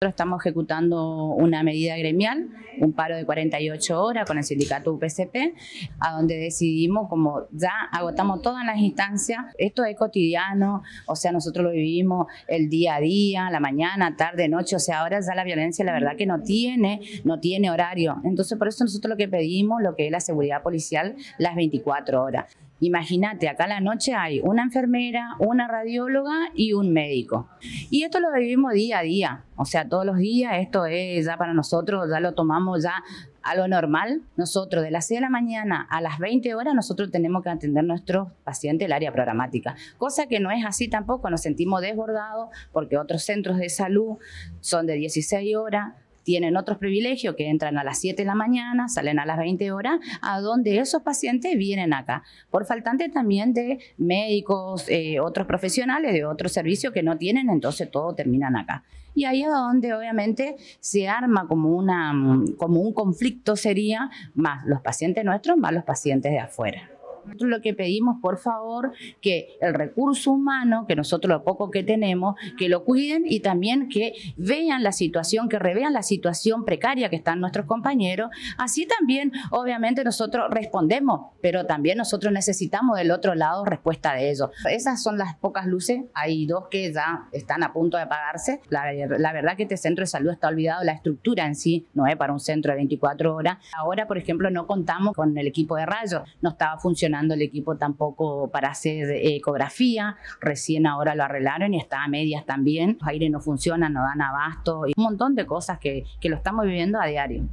Nosotros estamos ejecutando una medida gremial, un paro de 48 horas con el sindicato UPCP, a donde decidimos, como ya agotamos todas las instancias, esto es cotidiano, o sea, nosotros lo vivimos el día a día, la mañana, tarde, noche, o sea, ahora ya la violencia la verdad que no tiene, no tiene horario. Entonces, por eso nosotros lo que pedimos, lo que es la seguridad policial, las 24 horas. Imagínate, acá en la noche hay una enfermera, una radióloga y un médico. Y esto lo vivimos día a día, o sea, todos los días esto es ya para nosotros, ya lo tomamos ya a lo normal. Nosotros de las 6 de la mañana a las 20 horas nosotros tenemos que atender a nuestros pacientes del área programática, cosa que no es así tampoco, nos sentimos desbordados porque otros centros de salud son de 16 horas, tienen otros privilegios que entran a las 7 de la mañana, salen a las 20 horas, a donde esos pacientes vienen acá, por faltante también de médicos, eh, otros profesionales de otros servicios que no tienen, entonces todo terminan acá. Y ahí es donde obviamente se arma como, una, mm, como un conflicto sería más los pacientes nuestros, más los pacientes de afuera nosotros Lo que pedimos, por favor, que el recurso humano, que nosotros lo poco que tenemos, que lo cuiden y también que vean la situación, que revean la situación precaria que están nuestros compañeros. Así también, obviamente, nosotros respondemos, pero también nosotros necesitamos del otro lado respuesta de ellos. Esas son las pocas luces, hay dos que ya están a punto de apagarse. La, la verdad que este centro de salud está olvidado, la estructura en sí no es para un centro de 24 horas. Ahora, por ejemplo, no contamos con el equipo de rayos, no estaba funcionando el equipo tampoco para hacer ecografía, recién ahora lo arreglaron y está a medias también, los aire no funciona, no dan abasto, y un montón de cosas que, que lo estamos viviendo a diario.